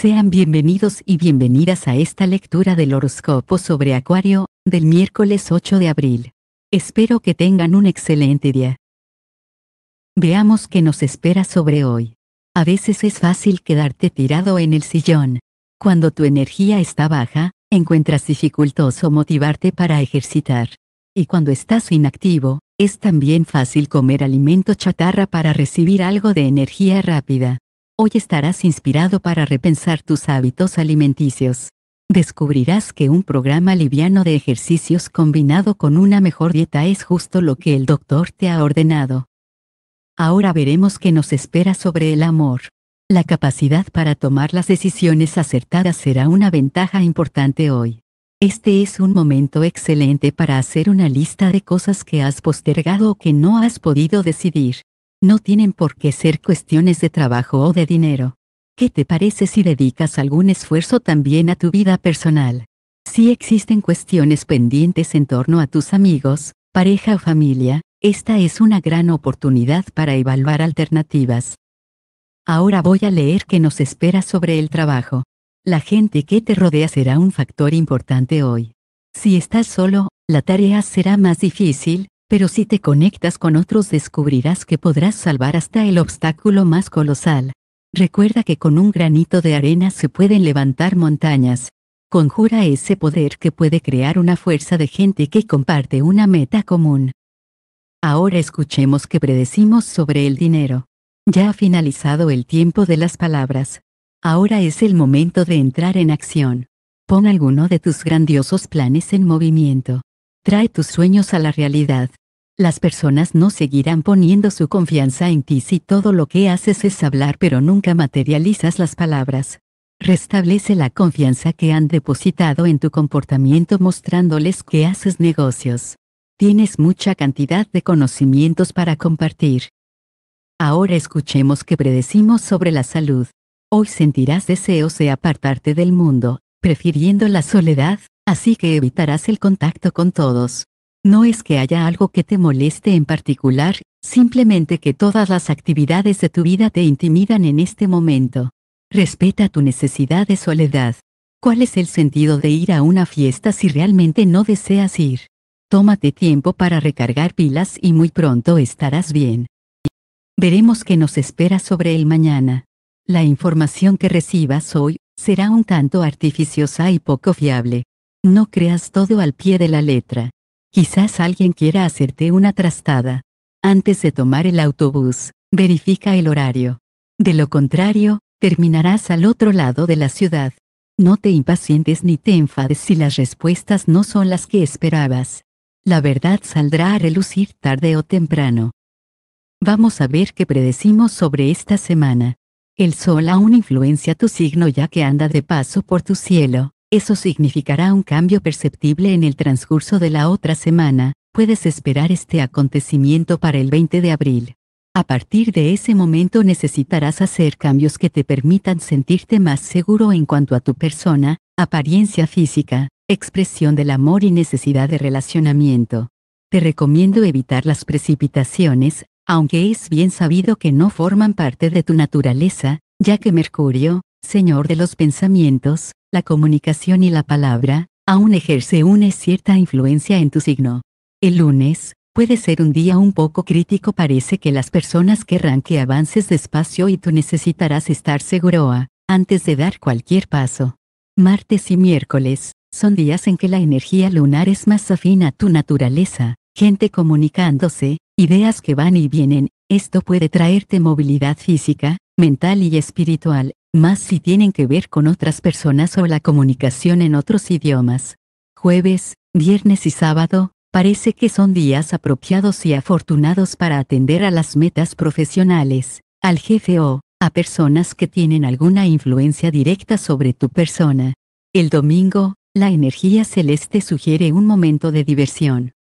Sean bienvenidos y bienvenidas a esta lectura del horóscopo sobre Acuario, del miércoles 8 de abril. Espero que tengan un excelente día. Veamos qué nos espera sobre hoy. A veces es fácil quedarte tirado en el sillón. Cuando tu energía está baja, encuentras dificultoso motivarte para ejercitar. Y cuando estás inactivo, es también fácil comer alimento chatarra para recibir algo de energía rápida. Hoy estarás inspirado para repensar tus hábitos alimenticios. Descubrirás que un programa liviano de ejercicios combinado con una mejor dieta es justo lo que el doctor te ha ordenado. Ahora veremos qué nos espera sobre el amor. La capacidad para tomar las decisiones acertadas será una ventaja importante hoy. Este es un momento excelente para hacer una lista de cosas que has postergado o que no has podido decidir. No tienen por qué ser cuestiones de trabajo o de dinero. ¿Qué te parece si dedicas algún esfuerzo también a tu vida personal? Si existen cuestiones pendientes en torno a tus amigos, pareja o familia, esta es una gran oportunidad para evaluar alternativas. Ahora voy a leer qué nos espera sobre el trabajo. La gente que te rodea será un factor importante hoy. Si estás solo, la tarea será más difícil, pero si te conectas con otros descubrirás que podrás salvar hasta el obstáculo más colosal. Recuerda que con un granito de arena se pueden levantar montañas. Conjura ese poder que puede crear una fuerza de gente que comparte una meta común. Ahora escuchemos qué predecimos sobre el dinero. Ya ha finalizado el tiempo de las palabras. Ahora es el momento de entrar en acción. Pon alguno de tus grandiosos planes en movimiento. Trae tus sueños a la realidad. Las personas no seguirán poniendo su confianza en ti si todo lo que haces es hablar pero nunca materializas las palabras. Restablece la confianza que han depositado en tu comportamiento mostrándoles que haces negocios. Tienes mucha cantidad de conocimientos para compartir. Ahora escuchemos qué predecimos sobre la salud. Hoy sentirás deseos de apartarte del mundo, prefiriendo la soledad, así que evitarás el contacto con todos. No es que haya algo que te moleste en particular, simplemente que todas las actividades de tu vida te intimidan en este momento. Respeta tu necesidad de soledad. ¿Cuál es el sentido de ir a una fiesta si realmente no deseas ir? Tómate tiempo para recargar pilas y muy pronto estarás bien. Veremos qué nos espera sobre el mañana. La información que recibas hoy será un tanto artificiosa y poco fiable. No creas todo al pie de la letra. Quizás alguien quiera hacerte una trastada. Antes de tomar el autobús, verifica el horario. De lo contrario, terminarás al otro lado de la ciudad. No te impacientes ni te enfades si las respuestas no son las que esperabas. La verdad saldrá a relucir tarde o temprano. Vamos a ver qué predecimos sobre esta semana. El sol aún influencia tu signo ya que anda de paso por tu cielo. Eso significará un cambio perceptible en el transcurso de la otra semana, puedes esperar este acontecimiento para el 20 de abril. A partir de ese momento necesitarás hacer cambios que te permitan sentirte más seguro en cuanto a tu persona, apariencia física, expresión del amor y necesidad de relacionamiento. Te recomiendo evitar las precipitaciones, aunque es bien sabido que no forman parte de tu naturaleza, ya que Mercurio, Señor de los Pensamientos, la comunicación y la palabra, aún ejerce una cierta influencia en tu signo. El lunes, puede ser un día un poco crítico, parece que las personas querrán que avances despacio y tú necesitarás estar seguro a, antes de dar cualquier paso. Martes y miércoles, son días en que la energía lunar es más afín a tu naturaleza, gente comunicándose, ideas que van y vienen, esto puede traerte movilidad física, mental y espiritual, más si tienen que ver con otras personas o la comunicación en otros idiomas. Jueves, viernes y sábado, parece que son días apropiados y afortunados para atender a las metas profesionales, al jefe o, a personas que tienen alguna influencia directa sobre tu persona. El domingo, la energía celeste sugiere un momento de diversión.